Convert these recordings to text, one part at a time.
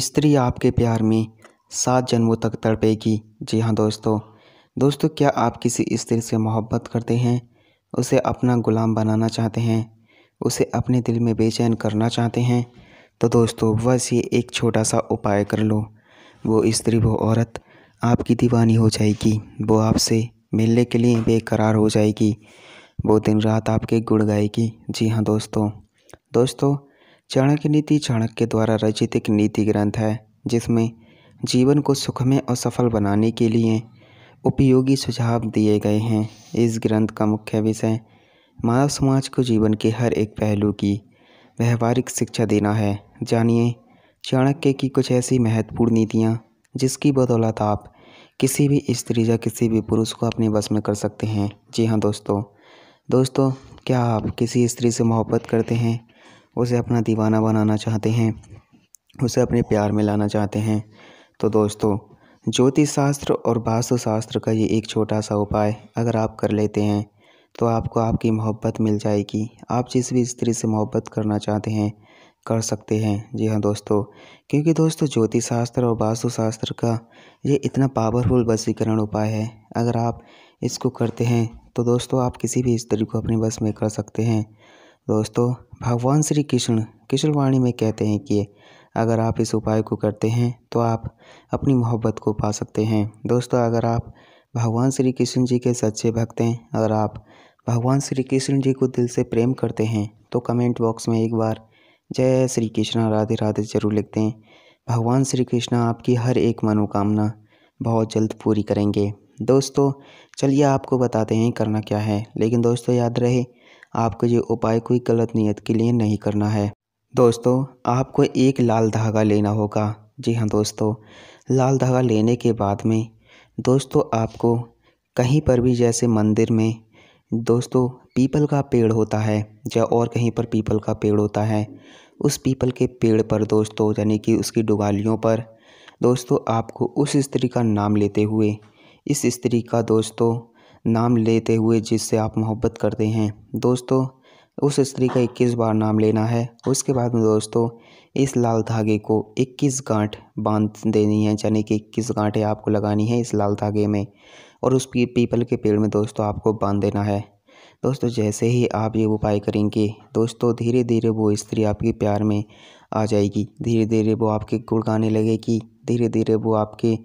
स्त्री आपके प्यार में सात जन्मों तक तड़पेगी जी हाँ दोस्तों दोस्तों क्या आप किसी स्त्री से मोहब्बत करते हैं उसे अपना ग़ुलाम बनाना चाहते हैं उसे अपने दिल में बेचैन करना चाहते हैं तो दोस्तों बस ये एक छोटा सा उपाय कर लो वो स्त्री वो औरत आपकी दीवानी हो जाएगी वो आपसे मिलने के लिए बेकरार हो जाएगी वो दिन रात आपके गुड़ गाएगी जी हाँ दोस्तों दोस्तों चाणक्य नीति चाणक्य द्वारा रचित एक नीति ग्रंथ है जिसमें जीवन को सुखमय और सफल बनाने के लिए उपयोगी सुझाव दिए गए हैं इस ग्रंथ का मुख्य विषय मानव समाज को जीवन के हर एक पहलू की व्यवहारिक शिक्षा देना है जानिए चाणक्य की कुछ ऐसी महत्वपूर्ण नीतियाँ जिसकी बदौलत आप किसी भी स्त्री या किसी भी पुरुष को अपने बस में कर सकते हैं जी हाँ दोस्तों दोस्तों क्या आप किसी स्त्री से मोहब्बत करते हैं उसे अपना दीवाना बनाना चाहते हैं उसे अपने प्यार में लाना चाहते हैं तो दोस्तों ज्योतिष शास्त्र और वास्तु शास्त्र का ये एक छोटा सा उपाय अगर आप कर लेते हैं तो आपको आपकी मोहब्बत मिल जाएगी आप जिस भी स्त्री से मोहब्बत करना चाहते हैं कर सकते हैं जी हाँ दोस्तों क्योंकि दोस्तों ज्योतिष शास्त्र और वास्तु शास्त्र का ये इतना पावरफुल वसीकरण उपाय है अगर आप इसको करते हैं तो दोस्तों आप किसी भी स्त्री को अपने बस में कर सकते हैं दोस्तों भगवान श्री कृष्ण कृष्णवाणी में कहते हैं कि अगर आप इस उपाय को करते हैं तो आप अपनी मोहब्बत को पा सकते हैं दोस्तों अगर आप भगवान श्री कृष्ण जी के सच्चे भक्त हैं अगर आप भगवान श्री कृष्ण जी को दिल से प्रेम करते हैं तो कमेंट बॉक्स में एक बार जय श्री कृष्ण राधे राधे जरूर लिखते हैं भगवान श्री कृष्ण आपकी हर एक मनोकामना बहुत जल्द पूरी करेंगे दोस्तों चलिए आपको बताते हैं करना क्या है लेकिन दोस्तों याद रहे आपको ये उपाय कोई गलत नीयत के लिए नहीं करना है दोस्तों आपको एक लाल धागा लेना होगा जी हाँ दोस्तों लाल धागा लेने के बाद में दोस्तों आपको कहीं पर भी जैसे मंदिर में दोस्तों पीपल का पेड़ होता है या और कहीं पर पीपल का पेड़ होता है उस पीपल के पेड़ पर दोस्तों यानी कि उसकी डुगालियों पर दोस्तों आपको उस स्त्री का नाम लेते हुए इस स्त्री का दोस्तों नाम लेते हुए जिससे आप मोहब्बत करते हैं दोस्तों उस स्त्री का इक्कीस बार नाम लेना है उसके बाद में दोस्तों इस लाल धागे को इक्कीस गांठ बांध देनी है यानी कि इक्कीस गांठें आपको लगानी है इस लाल धागे में और उस पीपल के पेड़ में दोस्तों आपको बांध देना है दोस्तों जैसे ही आप ये उपाय करेंगे दोस्तों धीरे धीरे वो स्त्री आपके प्यार में आ जाएगी धीरे धीरे वो आपके गुड़ गाने लगेगी धीरे धीरे वो आपके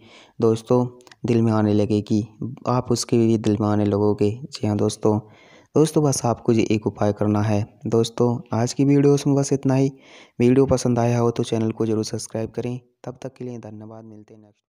दोस्तों दिल में आने लगेगी आप उसके भी दिल में आने लगोगे जी हाँ दोस्तों दोस्तों बस आपको ये एक उपाय करना है दोस्तों आज की वीडियो में बस इतना ही वीडियो पसंद आया हो तो चैनल को ज़रूर सब्सक्राइब करें तब तक के लिए धन्यवाद मिलते हैं नेक्स्ट